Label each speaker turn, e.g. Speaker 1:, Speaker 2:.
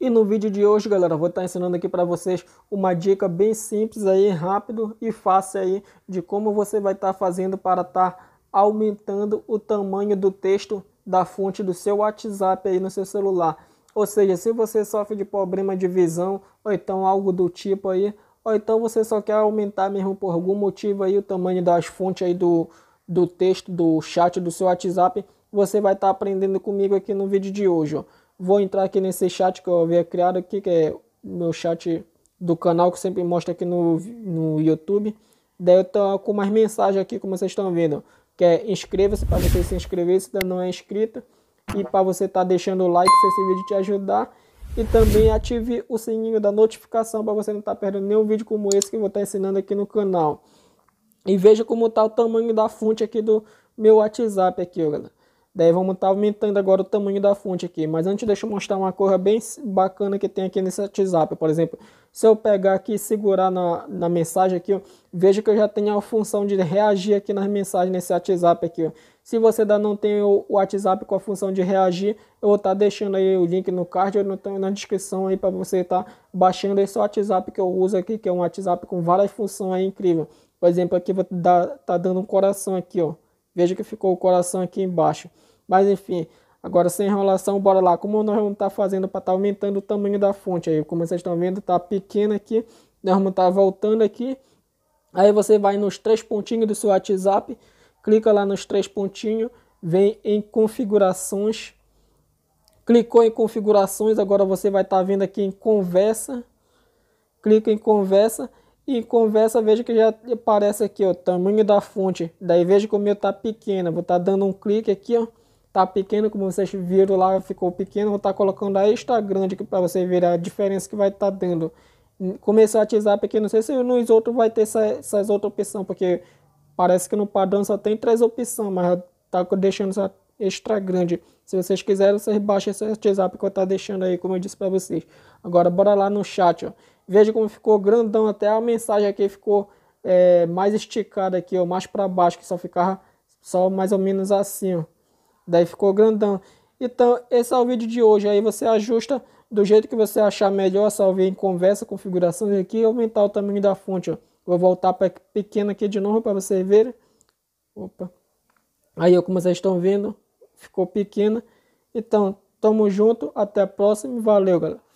Speaker 1: E no vídeo de hoje, galera, vou estar ensinando aqui para vocês uma dica bem simples aí, rápido e fácil aí de como você vai estar fazendo para estar aumentando o tamanho do texto da fonte do seu WhatsApp aí no seu celular. Ou seja, se você sofre de problema de visão ou então algo do tipo aí, ou então você só quer aumentar mesmo por algum motivo aí o tamanho das fontes aí do, do texto, do chat do seu WhatsApp, você vai estar aprendendo comigo aqui no vídeo de hoje, ó. Vou entrar aqui nesse chat que eu havia criado aqui, que é meu chat do canal que sempre mostra aqui no, no YouTube. Daí eu tô com umas mensagens aqui, como vocês estão vendo, que é inscreva-se para você se inscrever se ainda não é inscrito e para você estar tá deixando o like se esse vídeo te ajudar e também ative o sininho da notificação para você não estar tá perdendo nenhum vídeo como esse que eu vou estar tá ensinando aqui no canal. E veja como está o tamanho da fonte aqui do meu WhatsApp aqui, ó, galera. Daí vamos estar tá aumentando agora o tamanho da fonte aqui. Mas antes deixa eu mostrar uma coisa bem bacana que tem aqui nesse WhatsApp. Por exemplo, se eu pegar aqui e segurar na, na mensagem aqui, ó, veja que eu já tenho a função de reagir aqui nas mensagens nesse WhatsApp aqui. Ó. Se você ainda não tem o WhatsApp com a função de reagir, eu vou estar tá deixando aí o link no card ou então, na descrição aí para você estar tá baixando esse WhatsApp que eu uso aqui, que é um WhatsApp com várias funções aí é incrível. Por exemplo, aqui vou dar, tá dando um coração aqui, ó. Veja que ficou o coração aqui embaixo. Mas enfim, agora sem enrolação, bora lá. Como nós vamos estar tá fazendo para estar tá aumentando o tamanho da fonte aí? Como vocês estão vendo, tá pequena aqui. Nós vamos estar tá voltando aqui. Aí você vai nos três pontinhos do seu WhatsApp, clica lá nos três pontinhos, vem em configurações. Clicou em configurações, agora você vai estar tá vendo aqui em conversa. Clica em conversa e conversa, veja que já aparece aqui o tamanho da fonte. Daí veja como está pequena. Vou estar tá dando um clique aqui, ó. Tá pequeno, como vocês viram lá, ficou pequeno. Vou estar tá colocando a extra grande para você ver a diferença que vai estar tá dando. Começar a WhatsApp aqui, não sei se nos outros vai ter essa, essas outras opções, porque parece que no padrão só tem três opções, mas tá deixando essa extra grande. Se vocês quiserem, vocês baixem esse WhatsApp que eu tá deixando aí, como eu disse para vocês. Agora, bora lá no chat, ó. Veja como ficou grandão até a mensagem aqui ficou é, mais esticada aqui, ó, mais para baixo, que só ficava só mais ou menos assim, ó. Daí ficou grandão. Então, esse é o vídeo de hoje. Aí você ajusta do jeito que você achar melhor, salve em conversa, configuração aqui aumentar o tamanho da fonte, ó. Vou voltar para pequena aqui de novo para vocês verem. Opa. Aí, ó, como vocês estão vendo, ficou pequena. Então, tamo junto, até a próxima, valeu, galera.